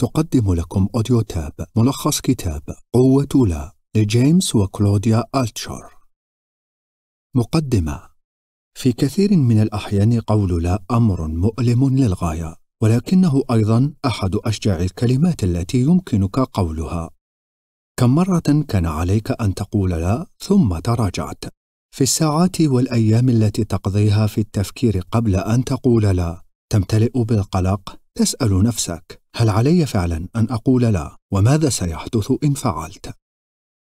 تقدم لكم أوديو تاب ملخص كتاب قوة لا لجيمس وكلوديا ألتشر مقدمة في كثير من الأحيان قول لا أمر مؤلم للغاية ولكنه أيضا أحد أشجع الكلمات التي يمكنك قولها كم مرة كان عليك أن تقول لا ثم تراجعت في الساعات والأيام التي تقضيها في التفكير قبل أن تقول لا تمتلئ بالقلق تسأل نفسك هل علي فعلا أن أقول لا وماذا سيحدث إن فعلت؟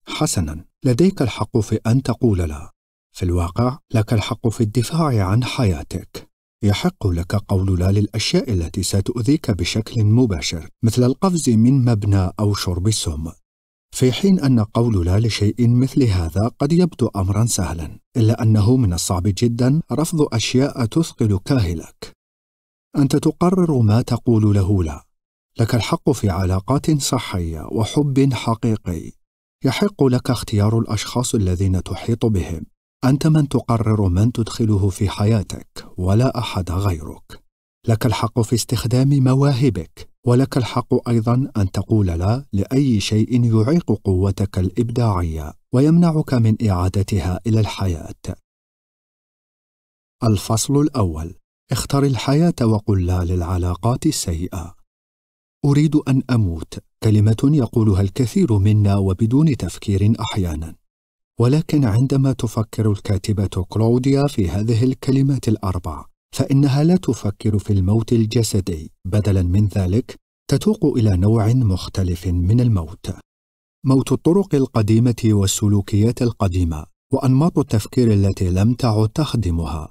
حسنا لديك الحق في أن تقول لا في الواقع لك الحق في الدفاع عن حياتك يحق لك قول لا للأشياء التي ستؤذيك بشكل مباشر مثل القفز من مبنى أو شرب السم في حين أن قول لا لشيء مثل هذا قد يبدو أمرا سهلا إلا أنه من الصعب جدا رفض أشياء تثقل كاهلك أنت تقرر ما تقول له لا لك الحق في علاقات صحية وحب حقيقي يحق لك اختيار الأشخاص الذين تحيط بهم أنت من تقرر من تدخله في حياتك ولا أحد غيرك لك الحق في استخدام مواهبك ولك الحق أيضا أن تقول لا لأي شيء يعيق قوتك الإبداعية ويمنعك من إعادتها إلى الحياة الفصل الأول اختر الحياة وقل لا للعلاقات السيئة. أريد أن أموت كلمة يقولها الكثير منا وبدون تفكير أحيانا. ولكن عندما تفكر الكاتبة كلوديا في هذه الكلمات الأربع، فإنها لا تفكر في الموت الجسدي، بدلا من ذلك تتوق إلى نوع مختلف من الموت. موت الطرق القديمة والسلوكيات القديمة وأنماط التفكير التي لم تعد تخدمها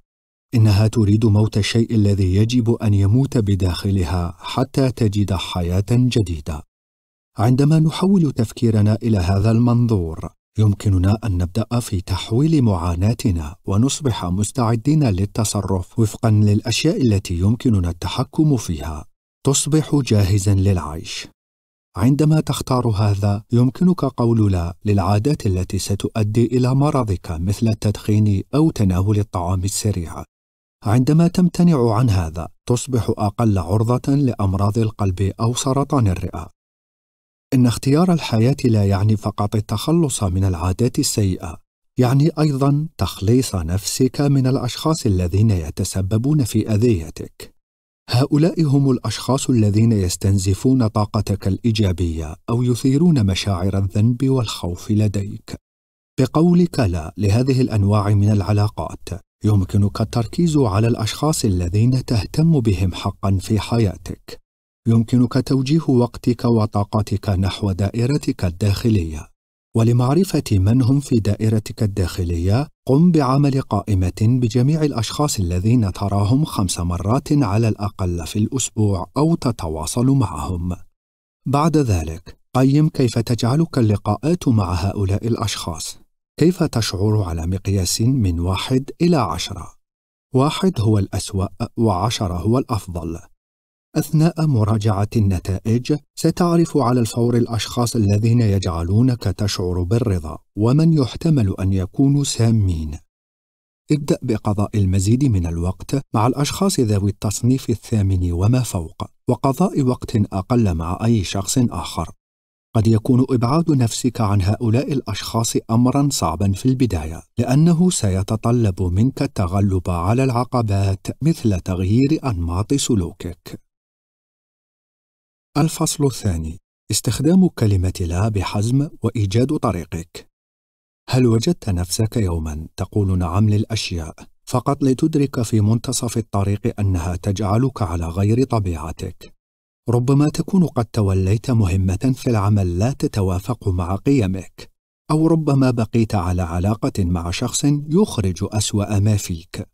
انها تريد موت الشيء الذي يجب ان يموت بداخلها حتى تجد حياه جديده عندما نحول تفكيرنا الى هذا المنظور يمكننا ان نبدا في تحويل معاناتنا ونصبح مستعدين للتصرف وفقا للاشياء التي يمكننا التحكم فيها تصبح جاهزا للعيش عندما تختار هذا يمكنك قول لا للعادات التي ستؤدي الى مرضك مثل التدخين او تناول الطعام السريع عندما تمتنع عن هذا تصبح اقل عرضه لامراض القلب او سرطان الرئه ان اختيار الحياه لا يعني فقط التخلص من العادات السيئه يعني ايضا تخليص نفسك من الاشخاص الذين يتسببون في اذيتك هؤلاء هم الاشخاص الذين يستنزفون طاقتك الايجابيه او يثيرون مشاعر الذنب والخوف لديك بقولك لا لهذه الانواع من العلاقات يمكنك التركيز على الأشخاص الذين تهتم بهم حقًا في حياتك. يمكنك توجيه وقتك وطاقتك نحو دائرتك الداخلية. ولمعرفة من هم في دائرتك الداخلية، قم بعمل قائمة بجميع الأشخاص الذين تراهم خمس مرات على الأقل في الأسبوع أو تتواصل معهم. بعد ذلك، قيم كيف تجعلك اللقاءات مع هؤلاء الأشخاص كيف تشعر على مقياس من واحد إلى عشرة؟ واحد هو الأسوأ وعشرة هو الأفضل. أثناء مراجعة النتائج ستعرف على الفور الأشخاص الذين يجعلونك تشعر بالرضا ومن يحتمل أن يكونوا سامين. ابدأ بقضاء المزيد من الوقت مع الأشخاص ذوي التصنيف الثامن وما فوق، وقضاء وقت أقل مع أي شخص آخر. قد يكون إبعاد نفسك عن هؤلاء الأشخاص أمرًا صعبًا في البداية، لأنه سيتطلب منك التغلب على العقبات مثل تغيير أنماط سلوكك. الفصل الثاني: استخدام كلمة لا بحزم وإيجاد طريقك. هل وجدت نفسك يومًا تقول نعم للأشياء فقط لتدرك في منتصف الطريق أنها تجعلك على غير طبيعتك؟ ربما تكون قد توليت مهمة في العمل لا تتوافق مع قيمك، أو ربما بقيت على علاقة مع شخص يخرج أسوأ ما فيك.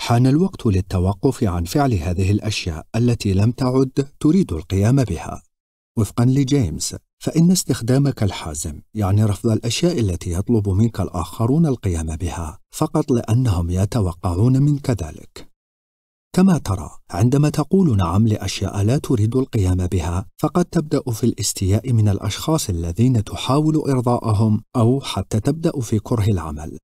حان الوقت للتوقف عن فعل هذه الأشياء التي لم تعد تريد القيام بها. وفقًا لجيمس، فإن استخدامك الحازم يعني رفض الأشياء التي يطلب منك الآخرون القيام بها فقط لأنهم يتوقعون منك ذلك. كما ترى عندما تقول نعم لأشياء لا تريد القيام بها فقد تبدأ في الاستياء من الأشخاص الذين تحاول إرضاءهم أو حتى تبدأ في كره العمل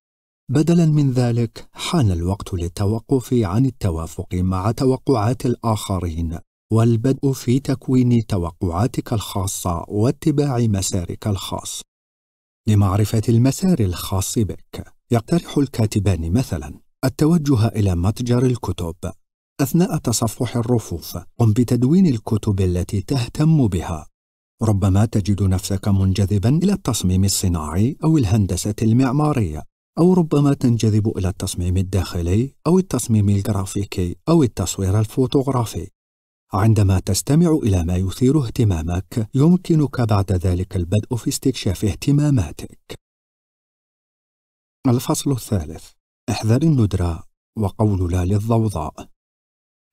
بدلا من ذلك حان الوقت للتوقف عن التوافق مع توقعات الآخرين والبدء في تكوين توقعاتك الخاصة واتباع مسارك الخاص لمعرفة المسار الخاص بك يقترح الكاتبان مثلا التوجه إلى متجر الكتب أثناء تصفح الرفوف قم بتدوين الكتب التي تهتم بها ربما تجد نفسك منجذبا إلى التصميم الصناعي أو الهندسة المعمارية أو ربما تنجذب إلى التصميم الداخلي أو التصميم الجرافيكي أو التصوير الفوتوغرافي عندما تستمع إلى ما يثير اهتمامك يمكنك بعد ذلك البدء في استكشاف اهتماماتك الفصل الثالث احذر الندرة وقول لا للضوضاء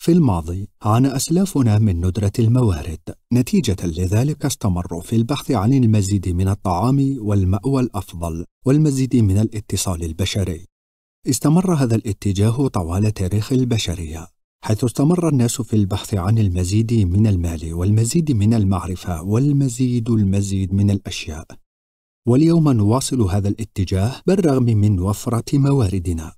في الماضي عانى أسلافنا من ندرة الموارد نتيجة لذلك استمروا في البحث عن المزيد من الطعام والمأوى الأفضل والمزيد من الاتصال البشري استمر هذا الاتجاه طوال تاريخ البشرية حيث استمر الناس في البحث عن المزيد من المال والمزيد من المعرفة والمزيد المزيد من الأشياء واليوم نواصل هذا الاتجاه بالرغم من وفرة مواردنا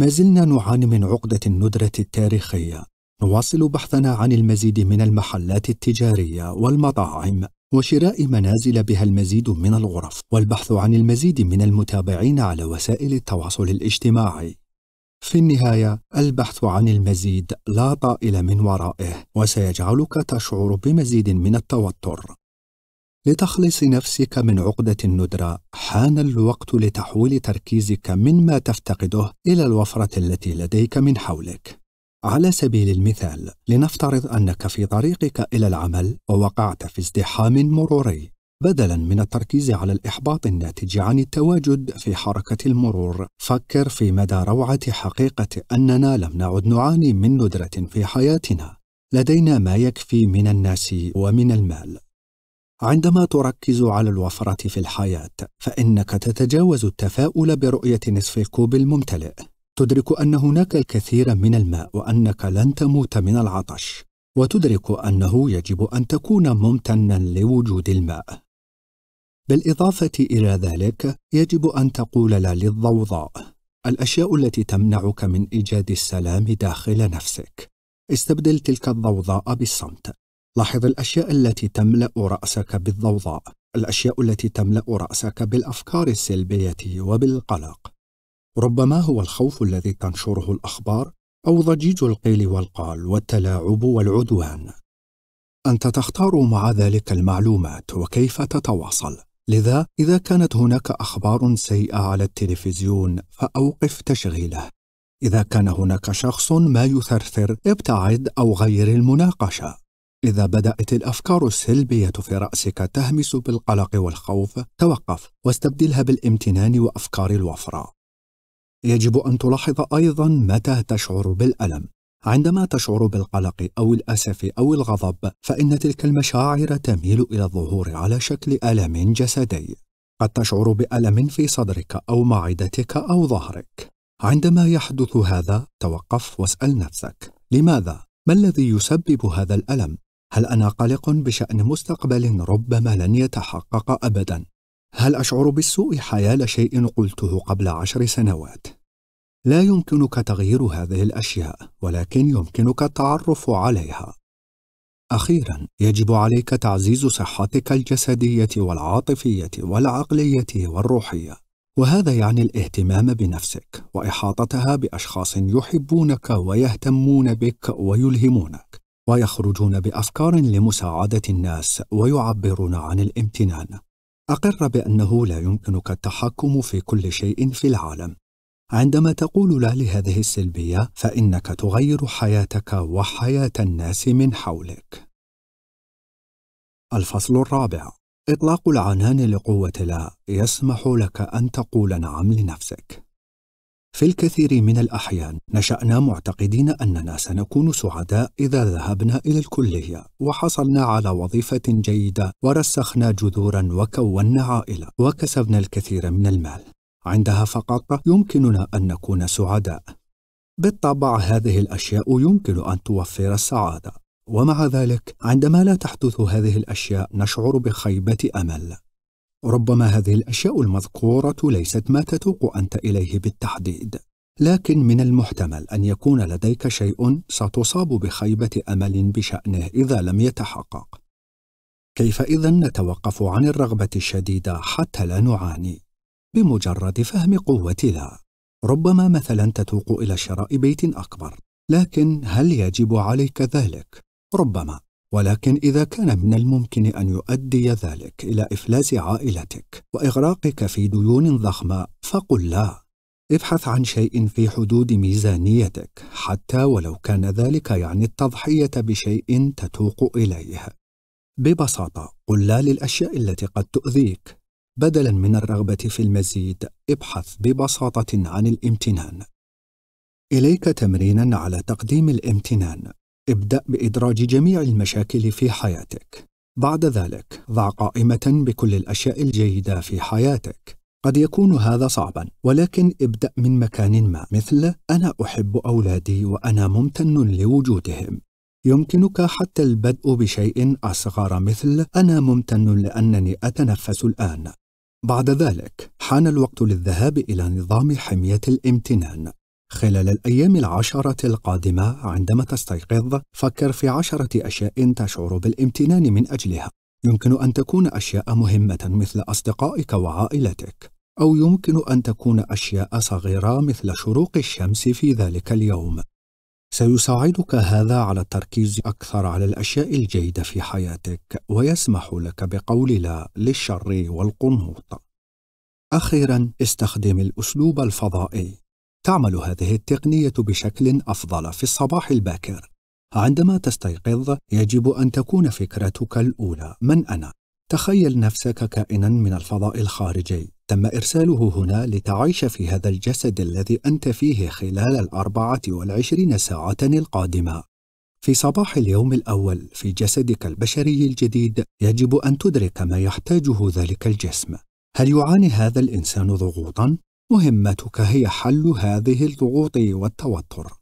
ما زلنا نعاني من عقدة الندرة التاريخية نواصل بحثنا عن المزيد من المحلات التجارية والمطاعم وشراء منازل بها المزيد من الغرف والبحث عن المزيد من المتابعين على وسائل التواصل الاجتماعي في النهاية البحث عن المزيد لا طائل من ورائه وسيجعلك تشعر بمزيد من التوتر لتخلص نفسك من عقدة الندرة حان الوقت لتحويل تركيزك من ما تفتقده إلى الوفرة التي لديك من حولك على سبيل المثال لنفترض أنك في طريقك إلى العمل ووقعت في ازدحام مروري بدلا من التركيز على الإحباط الناتج عن التواجد في حركة المرور فكر في مدى روعة حقيقة أننا لم نعد نعاني من ندرة في حياتنا لدينا ما يكفي من الناس ومن المال عندما تركز على الوفرة في الحياة فإنك تتجاوز التفاؤل برؤية نصف كوب الممتلئ تدرك أن هناك الكثير من الماء وأنك لن تموت من العطش وتدرك أنه يجب أن تكون ممتنا لوجود الماء بالإضافة إلى ذلك يجب أن تقول لا للضوضاء الأشياء التي تمنعك من إيجاد السلام داخل نفسك استبدل تلك الضوضاء بالصمت لاحظ الأشياء التي تملأ رأسك بالضوضاء الأشياء التي تملأ رأسك بالأفكار السلبية وبالقلق ربما هو الخوف الذي تنشره الأخبار أو ضجيج القيل والقال والتلاعب والعدوان. أنت تختار مع ذلك المعلومات وكيف تتواصل. لذا إذا كانت هناك أخبار سيئة على التلفزيون فأوقف تشغيله. إذا كان هناك شخص ما يثرثر ابتعد أو غير المناقشة. إذا بدأت الأفكار السلبية في رأسك تهمس بالقلق والخوف، توقف واستبدلها بالامتنان وأفكار الوفرة. يجب أن تلاحظ أيضا متى تشعر بالألم عندما تشعر بالقلق أو الأسف أو الغضب فإن تلك المشاعر تميل إلى الظهور على شكل ألم جسدي قد تشعر بألم في صدرك أو معدتك أو ظهرك عندما يحدث هذا توقف واسأل نفسك لماذا؟ ما الذي يسبب هذا الألم؟ هل أنا قلق بشأن مستقبل ربما لن يتحقق أبدا؟ هل أشعر بالسوء حيال شيء قلته قبل عشر سنوات؟ لا يمكنك تغيير هذه الأشياء، ولكن يمكنك التعرف عليها. أخيرا، يجب عليك تعزيز صحتك الجسدية والعاطفية والعقلية والروحية، وهذا يعني الاهتمام بنفسك وإحاطتها بأشخاص يحبونك ويهتمون بك ويلهمونك، ويخرجون بأفكار لمساعدة الناس ويعبرون عن الامتنان. أقر بأنه لا يمكنك التحكم في كل شيء في العالم. عندما تقول لا لهذه السلبية، فإنك تغير حياتك وحياة الناس من حولك. الفصل الرابع: إطلاق العنان لقوة لا يسمح لك أن تقول نعم لنفسك. في الكثير من الأحيان نشأنا معتقدين أننا سنكون سعداء إذا ذهبنا إلى الكلية وحصلنا على وظيفة جيدة ورسخنا جذورا وكونا عائلة وكسبنا الكثير من المال عندها فقط يمكننا أن نكون سعداء بالطبع هذه الأشياء يمكن أن توفر السعادة ومع ذلك عندما لا تحدث هذه الأشياء نشعر بخيبة أمل ربما هذه الأشياء المذكورة ليست ما تتوق أنت إليه بالتحديد لكن من المحتمل أن يكون لديك شيء ستصاب بخيبة أمل بشأنه إذا لم يتحقق كيف إذا نتوقف عن الرغبة الشديدة حتى لا نعاني؟ بمجرد فهم قوتنا ربما مثلا تتوق إلى شراء بيت أكبر لكن هل يجب عليك ذلك؟ ربما ولكن إذا كان من الممكن أن يؤدي ذلك إلى إفلاس عائلتك وإغراقك في ديون ضخمة فقل لا. ابحث عن شيء في حدود ميزانيتك حتى ولو كان ذلك يعني التضحية بشيء تتوق إليه. ببساطة قل لا للأشياء التي قد تؤذيك. بدلا من الرغبة في المزيد ابحث ببساطة عن الامتنان. إليك تمرينا على تقديم الامتنان ابدأ بإدراج جميع المشاكل في حياتك. بعد ذلك، ضع قائمة بكل الأشياء الجيدة في حياتك. قد يكون هذا صعبا، ولكن ابدأ من مكان ما، مثل أنا أحب أولادي وأنا ممتن لوجودهم. يمكنك حتى البدء بشيء أصغر مثل أنا ممتن لأنني أتنفس الآن. بعد ذلك، حان الوقت للذهاب إلى نظام حمية الامتنان. خلال الأيام العشرة القادمة عندما تستيقظ فكر في عشرة أشياء تشعر بالامتنان من أجلها يمكن أن تكون أشياء مهمة مثل أصدقائك وعائلتك أو يمكن أن تكون أشياء صغيرة مثل شروق الشمس في ذلك اليوم سيساعدك هذا على التركيز أكثر على الأشياء الجيدة في حياتك ويسمح لك بقول لا للشر والقنوط أخيرا استخدم الأسلوب الفضائي تعمل هذه التقنية بشكل أفضل في الصباح الباكر. عندما تستيقظ، يجب أن تكون فكرتك الأولى: من أنا؟ تخيل نفسك كائنا من الفضاء الخارجي، تم إرساله هنا لتعيش في هذا الجسد الذي أنت فيه خلال الأربعة والعشرين ساعة القادمة. في صباح اليوم الأول في جسدك البشري الجديد، يجب أن تدرك ما يحتاجه ذلك الجسم. هل يعاني هذا الإنسان ضغوطًا؟ مهمتك هي حل هذه الضغوط والتوتر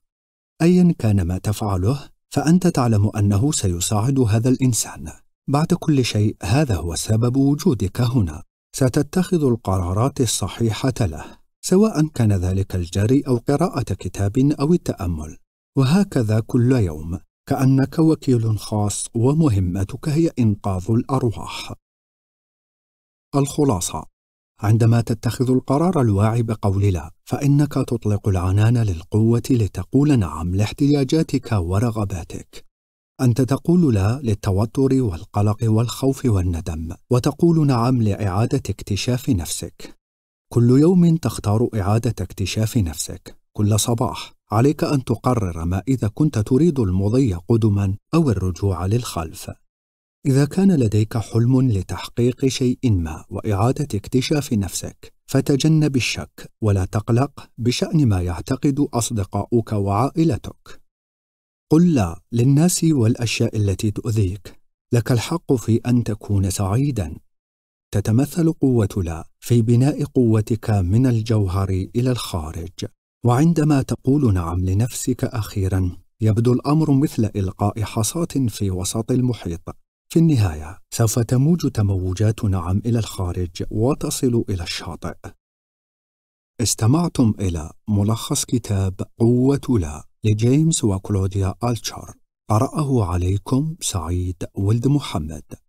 ايا كان ما تفعله فانت تعلم انه سيساعد هذا الانسان بعد كل شيء هذا هو سبب وجودك هنا ستتخذ القرارات الصحيحه له سواء كان ذلك الجري او قراءه كتاب او التامل وهكذا كل يوم كانك وكيل خاص ومهمتك هي انقاذ الارواح الخلاصه عندما تتخذ القرار الواعي بقول لا فإنك تطلق العنان للقوة لتقول نعم لاحتياجاتك ورغباتك أنت تقول لا للتوتر والقلق والخوف والندم وتقول نعم لإعادة اكتشاف نفسك كل يوم تختار إعادة اكتشاف نفسك كل صباح عليك أن تقرر ما إذا كنت تريد المضي قدما أو الرجوع للخلف إذا كان لديك حلم لتحقيق شيء ما وإعادة اكتشاف نفسك، فتجنب الشك ولا تقلق بشأن ما يعتقد أصدقاؤك وعائلتك. قل لا للناس والأشياء التي تؤذيك. لك الحق في أن تكون سعيدًا. تتمثل قوة لا في بناء قوتك من الجوهر إلى الخارج. وعندما تقول نعم لنفسك أخيرًا، يبدو الأمر مثل إلقاء حصاة في وسط المحيط. في النهاية سوف تموج تموجات نعم إلى الخارج وتصل إلى الشاطئ استمعتم إلى ملخص كتاب قوة لا لجيمس وكلوديا ألتشر قرأه عليكم سعيد ولد محمد